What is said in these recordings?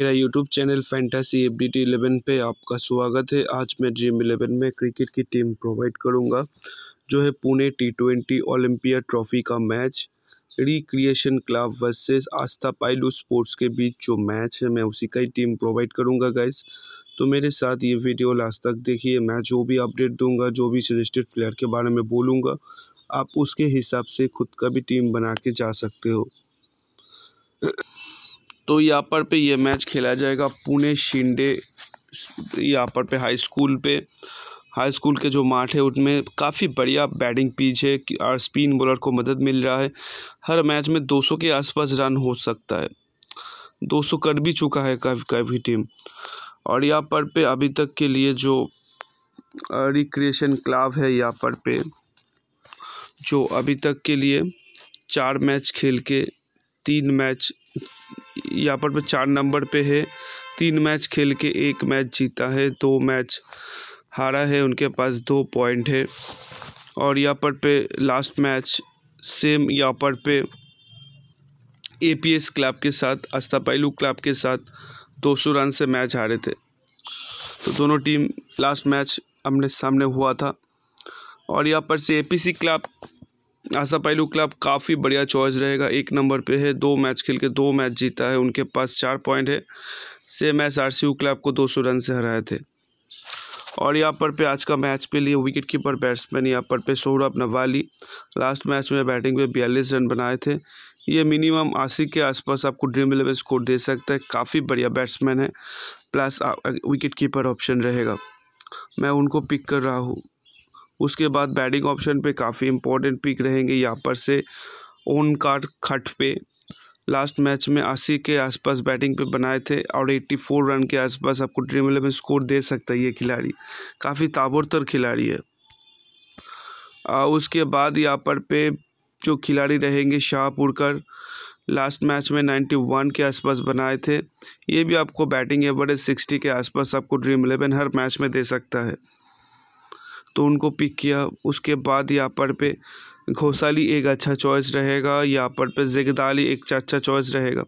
मेरा YouTube channel fantasy F D eleven पर आपका स्वागत है आज मैं ड्रीम इलेवन में क्रिकेट की टीम प्रोवाइड करूँगा जो है Pune T twenty Olympia trophy का match recreation club versus Aastha पायलू स्पोर्ट्स के बीच जो मैच है मैं उसी का ही टीम प्रोवाइड करूँगा गाइज तो मेरे साथ ये वीडियो लास्ट तक देखिए मैं जो भी अपडेट दूंगा जो भी सजेस्टेड प्लेयर के बारे में बोलूँगा आप उसके हिसाब से खुद का भी टीम बना के जा सकते हो तो यहाँ पर पे ये मैच खेला जाएगा पुणे शिंडे यहाँ पर पे हाई स्कूल पे हाई स्कूल के जो माठ है उनमें काफ़ी बढ़िया बैटिंग पीच है और स्पिन बॉलर को मदद मिल रहा है हर मैच में 200 के आसपास रन हो सकता है 200 कर भी चुका है काफ़ी काफ़ी टीम और यहाँ पर पे अभी तक के लिए जो रिक्रिएशन क्लब है यहाँ पर पे जो अभी तक के लिए चार मैच खेल के तीन मैच यहाँ पर मैं चार नंबर पे है तीन मैच खेल के एक मैच जीता है दो मैच हारा है उनके पास दो पॉइंट है और यहाँ पर पे लास्ट मैच सेम यहाँ पर पे ए पी एस क्लब के साथ अस्तापाइलू क्लब के साथ दो सौ रन से मैच हारे थे तो दोनों टीम लास्ट मैच हमने सामने हुआ था और यहाँ पर से ए पी सी क्लब आशा पहलू क्लब काफ़ी बढ़िया चॉइस रहेगा एक नंबर पे है दो मैच खेल के दो मैच जीता है उनके पास चार पॉइंट है से मैच आर क्लब को दो सौ रन से हराए थे और यहाँ पर पे आज का मैच पे लिए विकेट कीपर बैट्समैन यहाँ पर पे सौरभ नवाली लास्ट मैच में बैटिंग पे बयालीस रन बनाए थे ये मिनिमम आशी के आसपास आपको ड्रीम इलेवन स्कोर दे सकता है काफ़ी बढ़िया बैट्समैन है प्लस विकेट कीपर ऑप्शन रहेगा मैं उनको पिक कर रहा हूँ उसके बाद बैटिंग ऑप्शन पे काफ़ी इंपॉर्टेंट पिक रहेंगे यहाँ पर से ओन कार्ड खट पे लास्ट मैच में अस्सी के आसपास बैटिंग पे बनाए थे और 84 रन के आसपास आपको ड्रीम इलेवन स्कोर दे सकता है ये खिलाड़ी काफ़ी ताबड़तर खिलाड़ी है आ, उसके बाद यहाँ पर पे जो खिलाड़ी रहेंगे शाहपुरकर लास्ट मैच में 91 के आसपास बनाए थे ये भी आपको बैटिंग एवरेज 60 के आसपास आपको ड्रीम इलेवन हर मैच में दे सकता है तो उनको पिक किया उसके बाद यहाँ पर पे घोसाली एक अच्छा चॉइस रहेगा यहाँ पर पे जगदाली एक अच्छा चॉइस रहेगा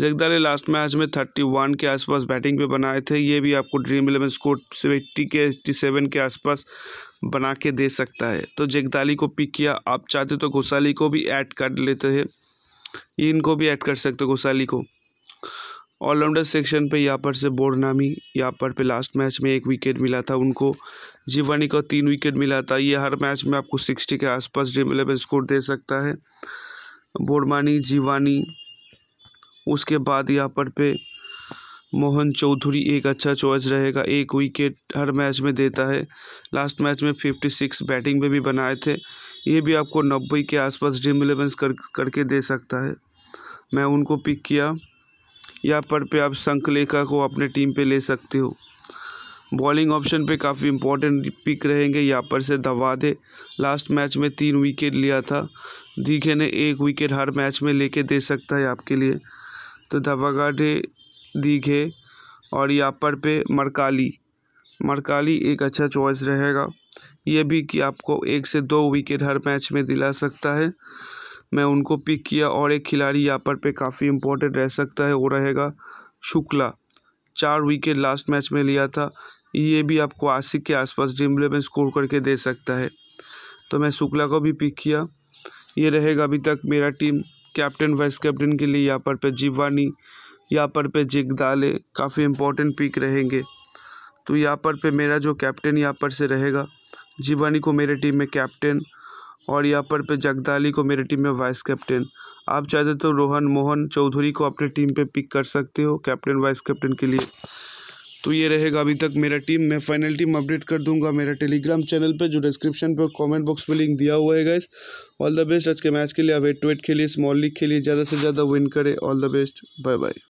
जगदाली लास्ट मैच में थर्टी वन के आसपास बैटिंग पे बनाए थे ये भी आपको ड्रीम इलेवन स्कोर सेवेंटी के एट्टी सेवन के आसपास बना के दे सकता है तो जगदाली को पिक किया आप चाहते तो घोसाली को भी ऐड कर लेते हैं इनको भी ऐड कर सकते हो घोसाली को ऑलराउंडर सेक्शन पे यहाँ पर से नामी यहाँ पर पे लास्ट मैच में एक विकेट मिला था उनको जीवानी को तीन विकेट मिला था ये हर मैच में आपको सिक्सटी के आसपास ड्रीम इलेवन स्कोर दे सकता है बोरमानी जीवानी उसके बाद यहाँ पर पे मोहन चौधरी एक अच्छा चॉइस रहेगा एक विकेट हर मैच में देता है लास्ट मैच में फिफ्टी सिक्स बैटिंग में भी बनाए थे ये भी आपको नब्बे के आसपास ड्रीम इलेवन कर करके दे सकता है मैं उनको पिक किया या पर पे आप संकलेखा को अपने टीम पे ले सकते हो बॉलिंग ऑप्शन पे काफ़ी इंपॉर्टेंट पिक रहेंगे यहाँ पर से दवादे लास्ट मैच में तीन विकेट लिया था दीघे ने एक विकेट हर मैच में लेके दे सकता है आपके लिए तो दवागाडे दीघे और यहाँ पर पे मरकाली मरकाली एक अच्छा चॉइस रहेगा ये भी कि आपको एक से दो विकेट हर मैच में दिला सकता है मैं उनको पिक किया और एक खिलाड़ी यहाँ पर पे काफ़ी इम्पोर्टेंट रह सकता है वो रहेगा शुक्ला चार विकेट लास्ट मैच में लिया था ये भी आपको आशिक के आसपास ड्रीम इलेवन स्कोर करके दे सकता है तो मैं शुक्ला को भी पिक किया ये रहेगा अभी तक मेरा टीम कैप्टन वाइस कैप्टन के लिए यहाँ पर पे जीवानी यहाँ पर पे जिगदाले काफ़ी इम्पोर्टेंट पिक रहेंगे तो यहाँ पर पे मेरा जो कैप्टन यहाँ पर से रहेगा जीवानी को मेरे टीम में कैप्टन और यहाँ पर पे जगदाली को मेरी टीम में वाइस कैप्टन आप चाहते तो रोहन मोहन चौधरी को अपने टीम पे पिक कर सकते हो कैप्टन वाइस कैप्टन के लिए तो ये रहेगा अभी तक मेरा टीम मैं फाइनल टीम अपडेट कर दूंगा मेरा टेलीग्राम चैनल पे जो डिस्क्रिप्शन पे कमेंट बॉक्स में लिंक दिया हुआ है गाइस ऑल द बेस्ट आज के मैच के लिए अब एट टू एट खेलिए स्मॉल लीग खेलिए ज़्यादा से ज़्यादा विन करें all the best bye bye